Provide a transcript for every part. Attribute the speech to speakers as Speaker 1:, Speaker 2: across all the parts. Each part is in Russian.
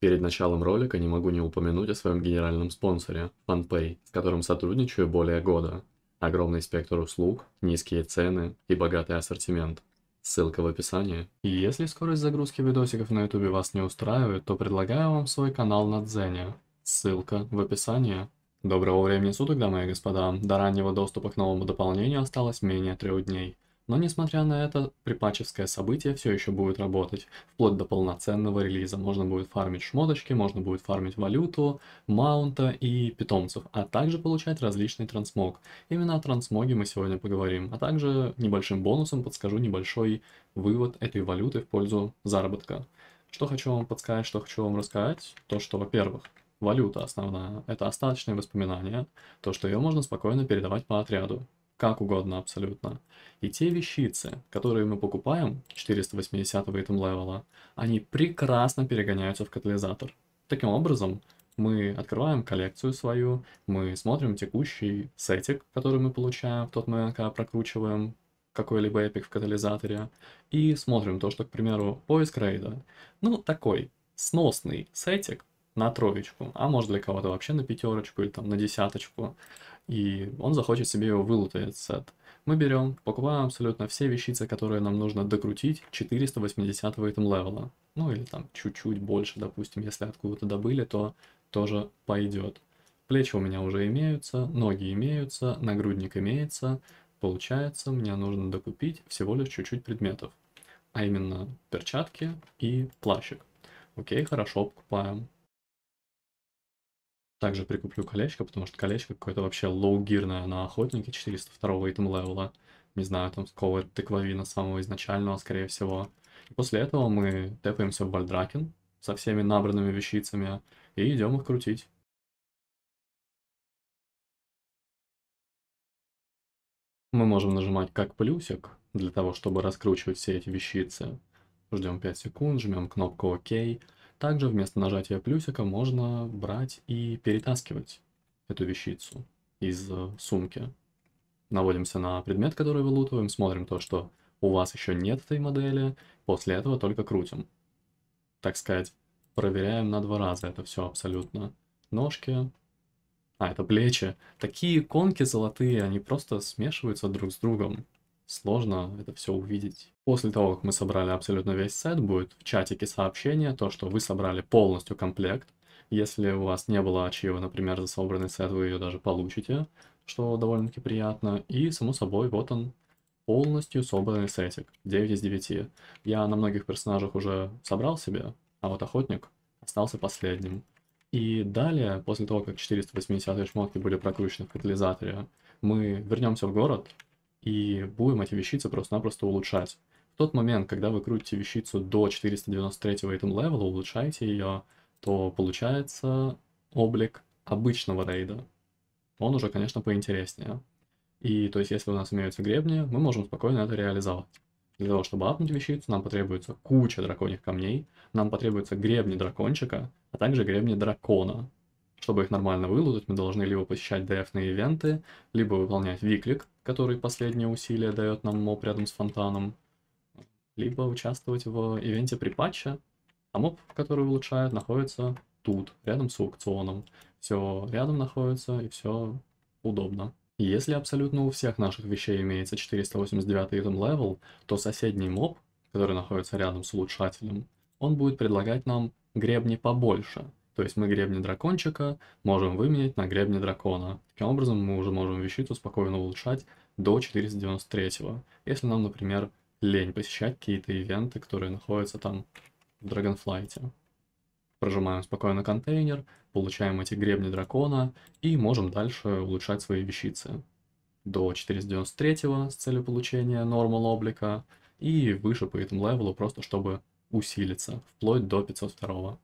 Speaker 1: Перед началом ролика не могу не упомянуть о своем генеральном спонсоре, FunPay, с которым сотрудничаю более года. Огромный спектр услуг, низкие цены и богатый ассортимент. Ссылка в описании. И если скорость загрузки видосиков на ютубе вас не устраивает, то предлагаю вам свой канал на Дзене. Ссылка в описании. Доброго времени суток, дамы и господа. До раннего доступа к новому дополнению осталось менее трех дней. Но несмотря на это, припачевское событие все еще будет работать. Вплоть до полноценного релиза. Можно будет фармить шмоточки, можно будет фармить валюту, маунта и питомцев, а также получать различный трансмог. Именно о трансмоге мы сегодня поговорим, а также небольшим бонусом подскажу небольшой вывод этой валюты в пользу заработка. Что хочу вам подсказать, что хочу вам рассказать, то что, во-первых, валюта основная, это остаточные воспоминания, то, что ее можно спокойно передавать по отряду как угодно абсолютно. И те вещицы, которые мы покупаем, 480 item левела, они прекрасно перегоняются в катализатор. Таким образом, мы открываем коллекцию свою, мы смотрим текущий сетик, который мы получаем в тот момент, когда прокручиваем какой-либо эпик в катализаторе, и смотрим то, что, к примеру, поиск рейда, ну, такой сносный сетик на троечку, а может для кого-то вообще на пятерочку или там на десяточку, и он захочет себе его вылутать. сет. Мы берем, покупаем абсолютно все вещицы, которые нам нужно докрутить 480 этом левела. Ну или там чуть-чуть больше, допустим, если откуда-то добыли, то тоже пойдет. Плечи у меня уже имеются, ноги имеются, нагрудник имеется. Получается, мне нужно докупить всего лишь чуть-чуть предметов. А именно перчатки и плащик. Окей, хорошо, покупаем. Также прикуплю колечко, потому что колечко какое-то вообще лоу-гирное на охотнике 402 го итем левела. Не знаю, там какого тыквовина самого изначального, скорее всего. И после этого мы тэпаемся в Вальдракен со всеми набранными вещицами и идем их крутить. Мы можем нажимать как плюсик для того, чтобы раскручивать все эти вещицы. Ждем 5 секунд, жмем кнопку ОК. OK. Также вместо нажатия плюсика можно брать и перетаскивать эту вещицу из э, сумки. Наводимся на предмет, который вылутываем, смотрим то, что у вас еще нет этой модели, после этого только крутим. Так сказать, проверяем на два раза это все абсолютно. Ножки, а это плечи. Такие конки золотые, они просто смешиваются друг с другом сложно это все увидеть. После того, как мы собрали абсолютно весь сет, будет в чатике сообщение, то, что вы собрали полностью комплект. Если у вас не было ачива, например, за собранный сет, вы ее даже получите, что довольно-таки приятно. И, само собой, вот он, полностью собранный сетик, 9 из 9. Я на многих персонажах уже собрал себе, а вот охотник остался последним. И далее, после того, как 480 шмотки были прокручены в катализаторе, мы вернемся в город, и будем эти вещицы просто-напросто улучшать. В тот момент, когда вы крутите вещицу до 493 го item левела, улучшаете ее, то получается облик обычного рейда. Он уже, конечно, поинтереснее. И то есть, если у нас имеются гребни, мы можем спокойно это реализовать. Для того, чтобы апнуть вещицу, нам потребуется куча драконьих камней, нам потребуется гребни дракончика, а также гребни дракона. Чтобы их нормально вылутать, мы должны либо посещать дефные ивенты, либо выполнять виклик, который последнее усилие дает нам моб рядом с фонтаном, либо участвовать в ивенте при патче, а моб, который улучшает, находится тут, рядом с аукционом. Все рядом находится и все удобно. Если абсолютно у всех наших вещей имеется 489 итем левел, то соседний моб, который находится рядом с улучшателем, он будет предлагать нам гребни побольше, то есть мы гребни дракончика можем выменять на гребни дракона. Таким образом мы уже можем вещицу спокойно улучшать до 493-го. Если нам, например, лень посещать какие-то ивенты, которые находятся там в Dragonflight. Прожимаем спокойно контейнер, получаем эти гребни дракона и можем дальше улучшать свои вещицы. До 493 го с целью получения нормал облика и выше по этому левелу, просто чтобы усилиться, вплоть до 502. -го.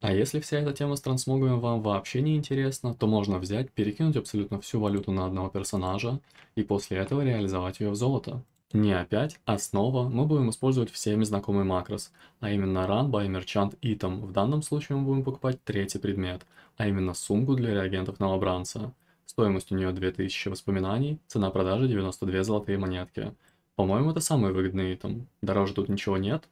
Speaker 1: А если вся эта тема с трансмогами вам вообще не интересна, то можно взять, перекинуть абсолютно всю валюту на одного персонажа и после этого реализовать ее в золото. Не опять, а снова мы будем использовать всеми знакомый макрос, а именно Run by Merchant Item. В данном случае мы будем покупать третий предмет, а именно сумку для реагентов новобранца. Стоимость у нее 2000 воспоминаний, цена продажи 92 золотые монетки. По-моему, это самый выгодный итем. Дороже тут ничего нет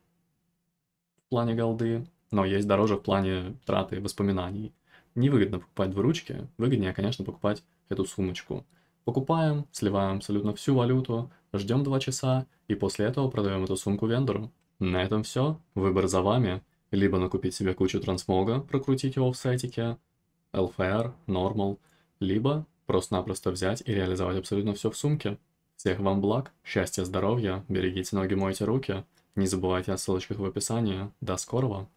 Speaker 1: в плане голды, но есть дороже в плане траты воспоминаний. Невыгодно покупать двуручки, выгоднее, конечно, покупать эту сумочку. Покупаем, сливаем абсолютно всю валюту, ждем 2 часа и после этого продаем эту сумку вендору. На этом все, выбор за вами. Либо накупить себе кучу трансмога, прокрутить его в сайтике, LFR, Normal, либо просто-напросто взять и реализовать абсолютно все в сумке. Всех вам благ, счастья, здоровья, берегите ноги, мойте руки. Не забывайте о ссылочках в описании. До скорого!